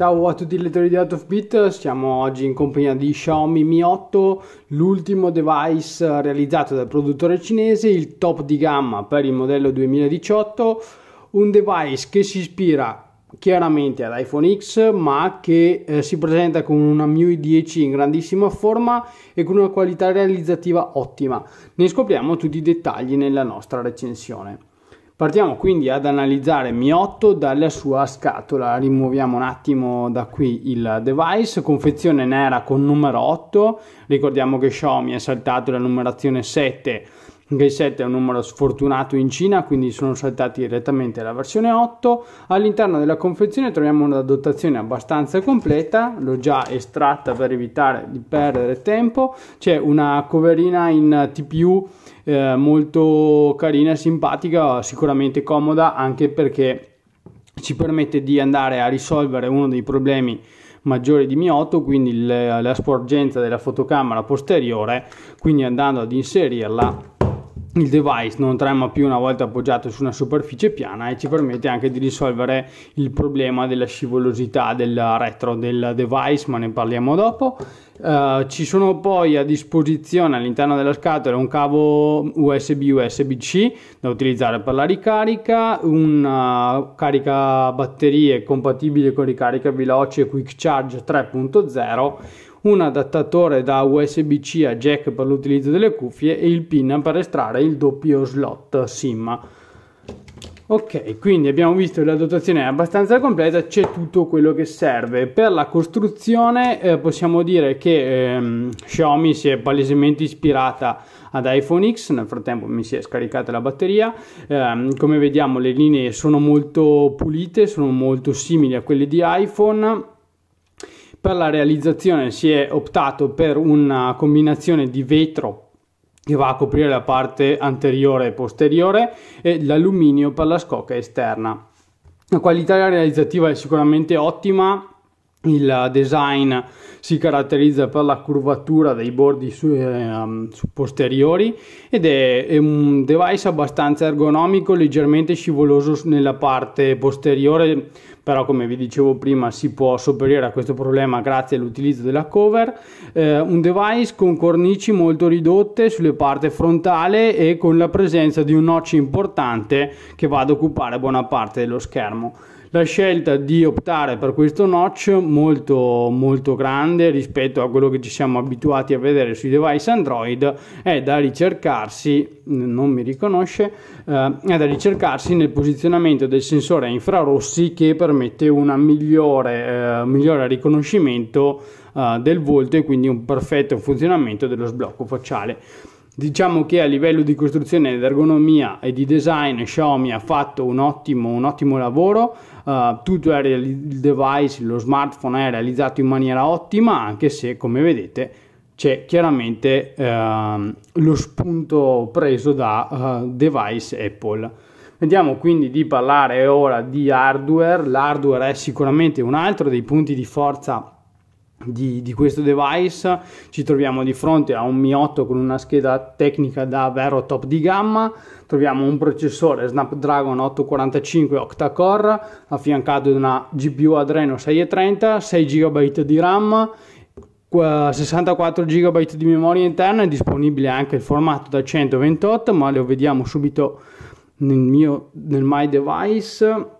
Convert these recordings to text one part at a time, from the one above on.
Ciao a tutti i lettori di Out of Beat, siamo oggi in compagnia di Xiaomi Mi 8, l'ultimo device realizzato dal produttore cinese, il top di gamma per il modello 2018, un device che si ispira chiaramente all'iPhone X ma che eh, si presenta con una MIUI 10 in grandissima forma e con una qualità realizzativa ottima. Ne scopriamo tutti i dettagli nella nostra recensione. Partiamo quindi ad analizzare Miotto dalla sua scatola, rimuoviamo un attimo da qui il device, confezione nera con numero 8, ricordiamo che Xiaomi ha saltato la numerazione 7 Gay 7 è un numero sfortunato in Cina, quindi sono saltati direttamente alla versione 8. All'interno della confezione troviamo una dotazione abbastanza completa, l'ho già estratta per evitare di perdere tempo. C'è una coverina in TPU eh, molto carina, simpatica, sicuramente comoda anche perché ci permette di andare a risolvere uno dei problemi maggiori di mioto, quindi la sporgenza della fotocamera posteriore, quindi andando ad inserirla il device non trema più una volta appoggiato su una superficie piana e ci permette anche di risolvere il problema della scivolosità del retro del device, ma ne parliamo dopo. Uh, ci sono poi a disposizione all'interno della scatola un cavo USB USB-C da utilizzare per la ricarica, un eh, batterie compatibile con ricarica veloce Quick Charge 3.0 un adattatore da USB-C a jack per l'utilizzo delle cuffie e il pin per estrarre il doppio slot SIM. Ok, quindi abbiamo visto che la dotazione è abbastanza completa, c'è tutto quello che serve. Per la costruzione eh, possiamo dire che ehm, Xiaomi si è palesemente ispirata ad iPhone X, nel frattempo mi si è scaricata la batteria, ehm, come vediamo le linee sono molto pulite, sono molto simili a quelle di iPhone per la realizzazione si è optato per una combinazione di vetro che va a coprire la parte anteriore e posteriore e l'alluminio per la scocca esterna. La qualità realizzativa è sicuramente ottima, il design si caratterizza per la curvatura dei bordi su, eh, su posteriori ed è, è, un device abbastanza ergonomico, leggermente scivoloso nella parte posteriore però come vi dicevo prima si può sopperire a questo problema grazie all'utilizzo della cover, eh, un device con cornici molto ridotte sulle parti frontale e con la presenza di un notch importante che va ad occupare buona parte dello schermo la scelta di optare per questo notch molto molto grande rispetto a quello che ci siamo abituati a vedere sui device Android è da ricercarsi non mi riconosce eh, è da ricercarsi nel posizionamento del sensore a infrarossi che permette un migliore, eh, migliore riconoscimento eh, del volto e quindi un perfetto funzionamento dello sblocco facciale Diciamo che a livello di costruzione, ed ergonomia e di design Xiaomi ha fatto un ottimo, un ottimo lavoro, uh, tutto il device, lo smartphone è realizzato in maniera ottima, anche se come vedete c'è chiaramente uh, lo spunto preso da uh, device Apple. Vediamo quindi di parlare ora di hardware, l'hardware è sicuramente un altro dei punti di forza di, di, questo device ci troviamo di fronte a un Mi 8 con una scheda tecnica davvero top di gamma troviamo un processore Snapdragon 845 octa-core affiancato da una GPU Adreno 630 6 GB di RAM 64 GB di memoria interna è disponibile anche il formato da 128 ma lo vediamo subito nel mio nel My Device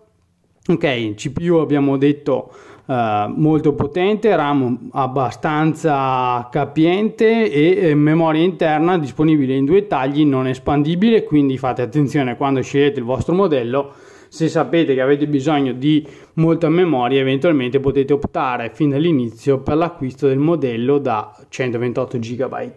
Ok, CPU abbiamo detto eh, molto potente, RAM abbastanza capiente e eh, memoria interna disponibile in due tagli non espandibile, quindi fate attenzione quando scegliete il vostro modello, se sapete che avete bisogno di molta memoria eventualmente potete optare fin dall'inizio per l'acquisto del modello da 128 GB.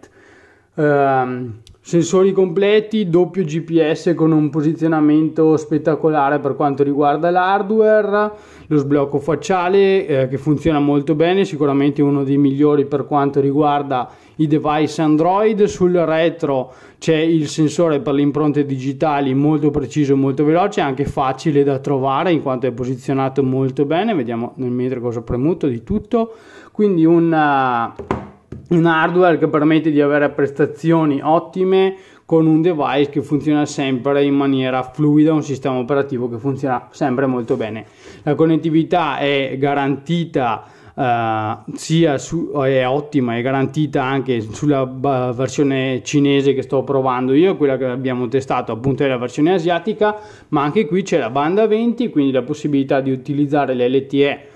Um, Sensori completi, doppio GPS con un posizionamento spettacolare per quanto riguarda l'hardware, lo sblocco facciale eh, che funziona molto bene, sicuramente uno dei migliori per quanto riguarda i device Android. Sul retro c'è il sensore per le impronte digitali molto preciso e molto veloce, anche facile da trovare in quanto è posizionato molto bene. Vediamo nel mentre cosa ho premuto di tutto. Quindi un eh, un hardware che permette di avere prestazioni ottime con un device che funziona sempre in maniera fluida, un sistema operativo che funziona sempre molto bene. La connettività è garantita Uh, sia su, è ottima, è garantita anche sulla b- versione cinese che sto provando io, quella che abbiamo testato appunto è la versione asiatica, ma anche qui c'è la banda 20, quindi la possibilità di utilizzare le LTE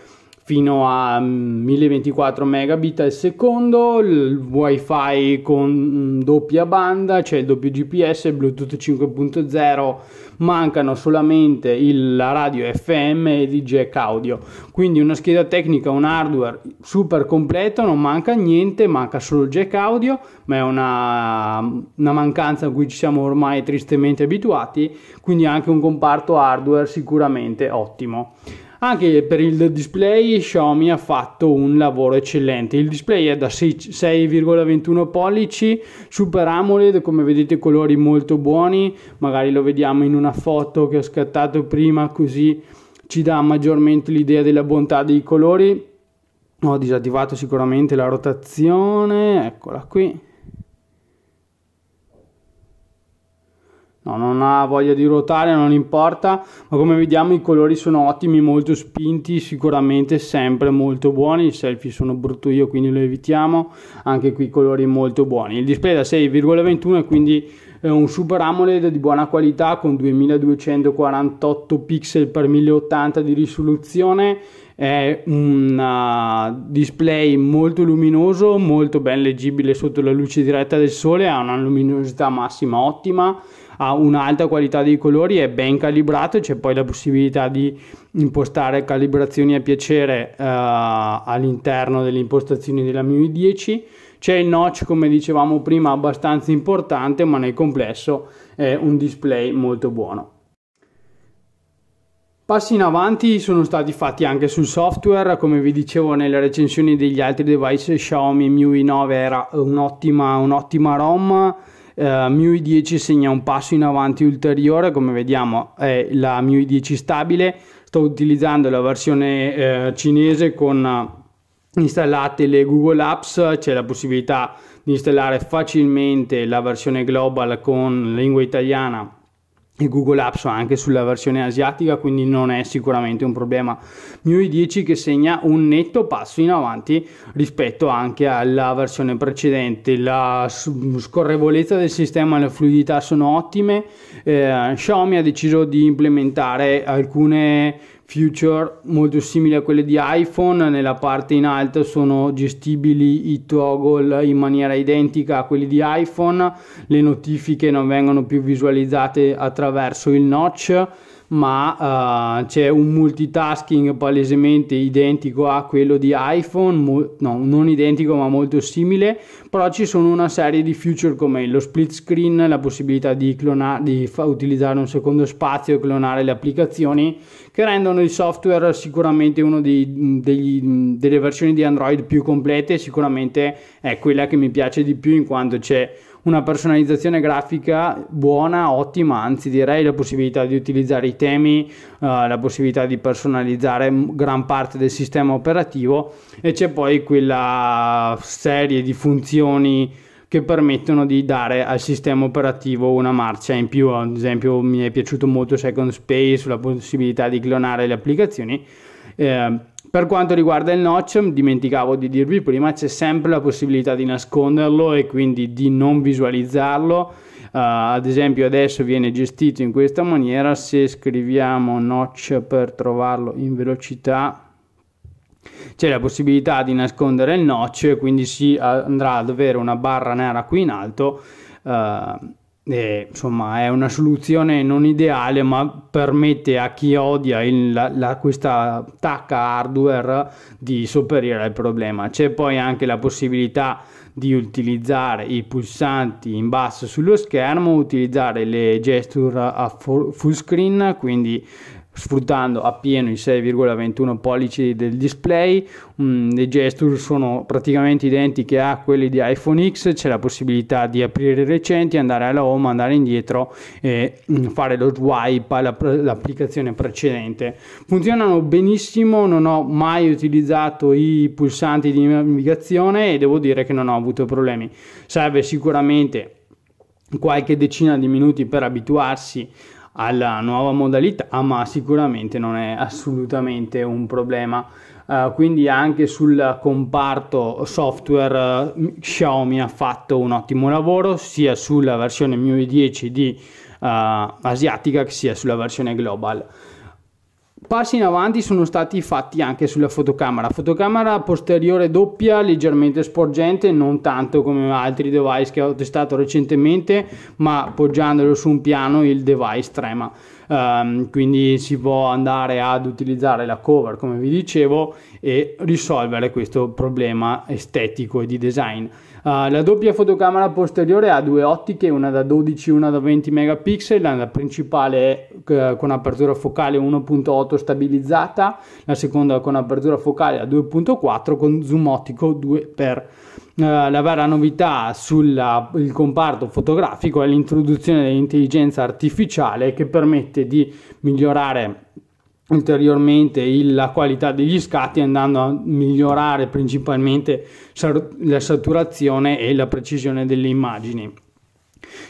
fino a 1024 megabit al secondo, il wifi con mm, doppia banda, c'è cioè il doppio GPS, Bluetooth 5.0, mancano solamente il, la radio FM e il jack audio. Quindi una scheda tecnica, un hardware super completo, non manca niente, manca solo il jack audio, ma è una, una mancanza a cui ci siamo ormai tristemente abituati, quindi anche un comparto hardware sicuramente ottimo. Anche per il display Xiaomi ha fatto un lavoro eccellente. Il display è da 6,21 pollici, super AMOLED, come vedete colori molto buoni, magari lo vediamo in una foto che ho scattato prima così ci dà maggiormente l'idea della bontà dei colori. Ho disattivato sicuramente la rotazione, eccola qui, no, non ha voglia di ruotare, non importa, ma come vediamo i colori sono ottimi, molto spinti, sicuramente sempre molto buoni, i selfie sono brutto io quindi lo evitiamo, anche qui colori molto buoni. Il display da 6,21 e quindi è un super AMOLED di buona qualità con 2248 pixel per 1080 di risoluzione è un uh, display molto luminoso, molto ben leggibile sotto la luce diretta del sole, ha una luminosità massima ottima, ha un'alta qualità di colori, è ben calibrato, c'è poi la possibilità di impostare calibrazioni a piacere eh, all'interno delle impostazioni della MIUI 10. C'è il notch, come dicevamo prima, abbastanza importante, ma nel complesso è un display molto buono. Passi in avanti sono stati fatti anche sul software, come vi dicevo nelle recensioni degli altri device Xiaomi MIUI 9 era un'ottima, un'ottima ROM, eh, MIUI 10 segna un passo in avanti ulteriore, come vediamo è la MIUI 10 stabile, sto utilizzando la versione eh, cinese con eh, installate le Google Apps, c'è la possibilità di installare facilmente la versione global con lingua italiana e Google Apps anche sulla versione asiatica, quindi non è sicuramente un problema. MIUI 10 che segna un netto passo in avanti rispetto anche alla versione precedente. La scorrevolezza del sistema e la fluidità sono ottime. Eh, Xiaomi ha deciso di implementare alcune future molto simili a quelle di iPhone, nella parte in alto sono gestibili i toggle in maniera identica a quelli di iPhone, le notifiche non vengono più visualizzate attraverso il notch ma uh, c'è un multitasking palesemente identico a quello di iPhone, mo- no, non identico ma molto simile, però ci sono una serie di feature come lo split screen, la possibilità di, clonare, di fa- utilizzare un secondo spazio e clonare le applicazioni, che rendono il software sicuramente una delle versioni di Android più complete, sicuramente è quella che mi piace di più in quanto c'è una personalizzazione grafica buona, ottima, anzi direi la possibilità di utilizzare i temi, eh, la possibilità di personalizzare gran parte del sistema operativo e c'è poi quella serie di funzioni che permettono di dare al sistema operativo una marcia in più. Ad esempio, mi è piaciuto molto Second Space, la possibilità di clonare le applicazioni. Eh, per quanto riguarda il notch, dimenticavo di dirvi prima, c'è sempre la possibilità di nasconderlo e quindi di non visualizzarlo. Uh, ad esempio adesso viene gestito in questa maniera, se scriviamo notch per trovarlo in velocità c'è la possibilità di nascondere il notch e quindi si andrà ad avere una barra nera qui in alto uh, e, eh, insomma è una soluzione non ideale ma permette a chi odia il, la, la, questa tacca hardware di sopperire al problema c'è poi anche la possibilità di utilizzare i pulsanti in basso sullo schermo utilizzare le gesture a full screen quindi sfruttando appieno i 6,21 pollici del display, mm, le gesture sono praticamente identiche a quelle di iPhone X, c'è la possibilità di aprire i recenti, andare alla home, andare indietro e mm, fare lo swipe all'applicazione precedente. Funzionano benissimo, non ho mai utilizzato i pulsanti di navigazione e devo dire che non ho avuto problemi. Serve sicuramente qualche decina di minuti per abituarsi alla nuova modalità, ma sicuramente non è assolutamente un problema. Uh, quindi anche sul comparto software uh, Xiaomi ha fatto un ottimo lavoro sia sulla versione MIUI 10 di uh, asiatica sia sulla versione global. Passi in avanti sono stati fatti anche sulla fotocamera, fotocamera posteriore doppia leggermente sporgente, non tanto come altri device che ho testato recentemente, ma poggiandolo su un piano il device trema um, quindi si può andare ad utilizzare la cover come vi dicevo e risolvere questo problema estetico e di design. Uh, la doppia fotocamera posteriore ha due ottiche, una da 12 e una da 20 megapixel, la principale eh, con apertura focale 1.8 stabilizzata, la seconda con apertura focale a 2.4 con zoom ottico 2x eh, la vera novità sul comparto fotografico è l'introduzione dell'intelligenza artificiale che permette di migliorare ulteriormente la qualità degli scatti andando a migliorare principalmente la saturazione e la precisione delle immagini.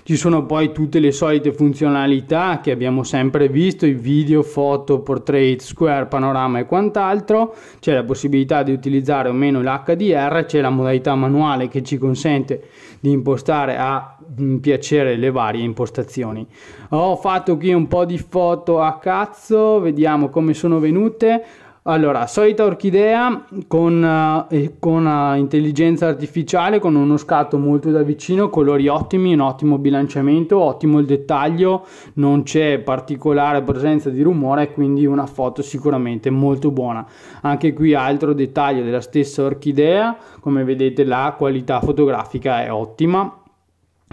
Ci sono poi tutte le solite funzionalità che abbiamo sempre visto, i video, foto, portrait, square, panorama e quant'altro. C'è la possibilità di utilizzare o meno l'HDR, c'è la modalità manuale che ci consente di impostare a mm, piacere le varie impostazioni. Ho fatto qui un po' di foto a cazzo, vediamo come sono venute. Allora, solita orchidea con, eh, eh, con eh, intelligenza artificiale, con uno scatto molto da vicino, colori ottimi, un ottimo bilanciamento, ottimo il dettaglio, non c'è particolare presenza di rumore, quindi una foto sicuramente molto buona. Anche qui altro dettaglio della stessa orchidea, come vedete la qualità fotografica è ottima.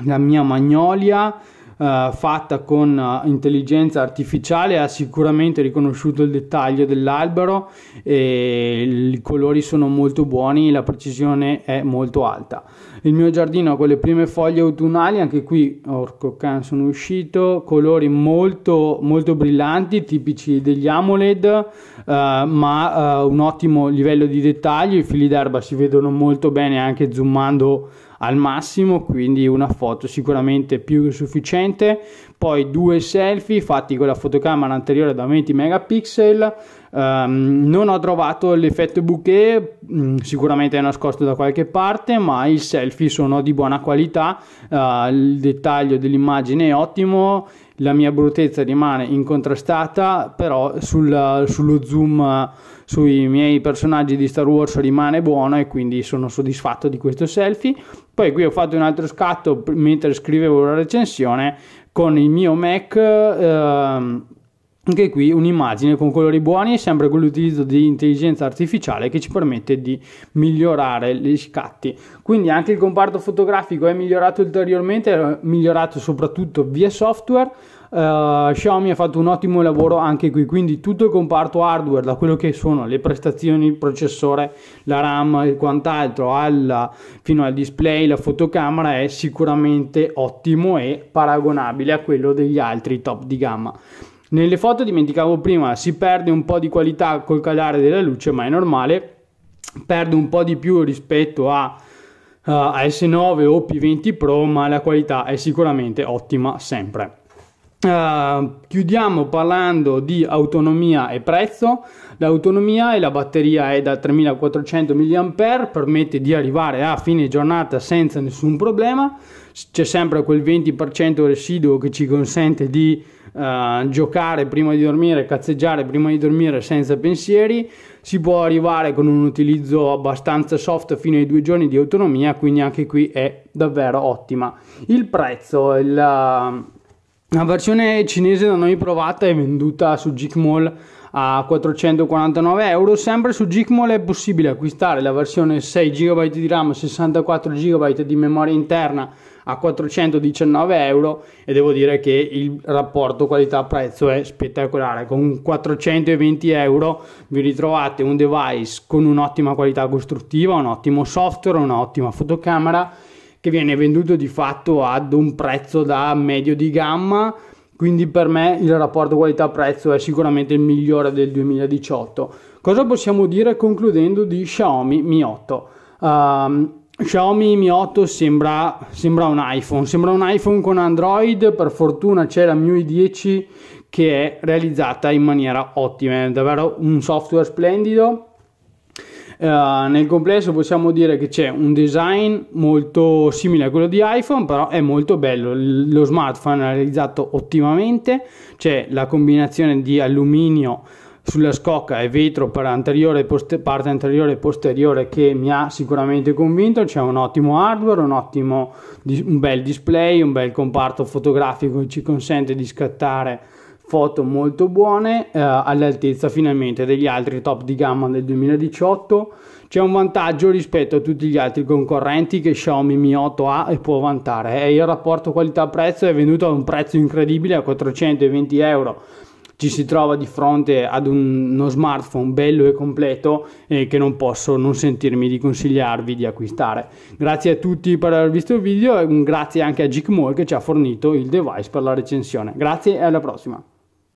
La mia magnolia eh, fatta con eh, intelligenza artificiale ha sicuramente riconosciuto il dettaglio dell'albero e i colori sono molto buoni la precisione è molto alta il mio giardino con le prime foglie autunnali anche qui orco can sono uscito colori molto molto brillanti tipici degli amoled eh, ma eh, un ottimo livello di dettaglio i fili d'erba si vedono molto bene anche zoomando al massimo, quindi una foto sicuramente più che sufficiente. Poi due selfie fatti con la fotocamera anteriore da 20 megapixel. Um, non ho trovato l'effetto bouquet, mm, sicuramente è nascosto da qualche parte, ma i selfie sono di buona qualità, uh, il dettaglio dell'immagine è ottimo, la mia bruttezza rimane incontrastata, però sul, sullo zoom... Uh, sui miei personaggi di Star Wars rimane buono e quindi sono soddisfatto di questo selfie. Poi qui ho fatto un altro scatto mentre scrivevo la recensione con il mio Mac. Ehm, anche qui un'immagine con colori buoni e sempre con l'utilizzo di intelligenza artificiale che ci permette di migliorare gli scatti. Quindi anche il comparto fotografico è migliorato ulteriormente, è migliorato soprattutto via software. Uh, Xiaomi ha fatto un ottimo lavoro anche qui, quindi tutto il comparto hardware, da quello che sono le prestazioni, il processore, la RAM e quant'altro, alla, fino al display, la fotocamera, è sicuramente ottimo e paragonabile a quello degli altri top di gamma. Nelle foto dimenticavo prima, si perde un po' di qualità col calare della luce, ma è normale, perde un po' di più rispetto a uh, eh, S9 o P20 Pro, ma la qualità è sicuramente ottima sempre. Uh, chiudiamo parlando di autonomia e prezzo. L'autonomia e la batteria è da 3400 mAh, permette di arrivare a fine giornata senza nessun problema. C'è sempre quel 20% residuo che ci consente di uh, giocare prima di dormire, cazzeggiare prima di dormire senza pensieri. Si può arrivare con un utilizzo abbastanza soft fino ai due giorni di autonomia, quindi anche qui è davvero ottima. Il prezzo, il, uh, la versione cinese da noi provata è venduta su Gigmall a 449 euro. Sempre su Gigmall è possibile acquistare la versione 6 GB di RAM, 64 GB di memoria interna a 419 euro e devo dire che il rapporto qualità-prezzo è spettacolare. Con 420 euro vi ritrovate un device con un'ottima qualità costruttiva, un ottimo software, un'ottima fotocamera che viene venduto di fatto ad un prezzo da medio di gamma quindi per me il rapporto qualità-prezzo è sicuramente il migliore del 2018. Cosa possiamo dire concludendo di Xiaomi Mi 8? Um, ehm, Xiaomi Mi 8 sembra, sembra, un iPhone, sembra un iPhone con Android, per fortuna c'è la MIUI 10 che è realizzata in maniera ottima, è davvero un software splendido eh, nel complesso possiamo dire che c'è un design molto simile a quello di iPhone, però è molto bello. Lo smartphone è realizzato ottimamente, c'è la combinazione di alluminio sulla scocca e vetro per anteriore, poster- parte anteriore e posteriore che mi ha sicuramente convinto, c'è un ottimo hardware, un, ottimo, un bel display, un bel comparto fotografico che ci consente di scattare foto molto buone eh, all'altezza finalmente degli altri top di gamma del 2018 c'è un vantaggio rispetto a tutti gli altri concorrenti che Xiaomi Mi 8 ha e può vantare e eh, il rapporto qualità prezzo è venuto a un prezzo incredibile a 420 euro ci si trova di fronte ad un, uno smartphone bello e completo eh, che non posso non sentirmi di consigliarvi di acquistare. Grazie a tutti per aver visto il video e grazie anche a Gigmore che ci ha fornito il device per la recensione. Grazie e alla prossima!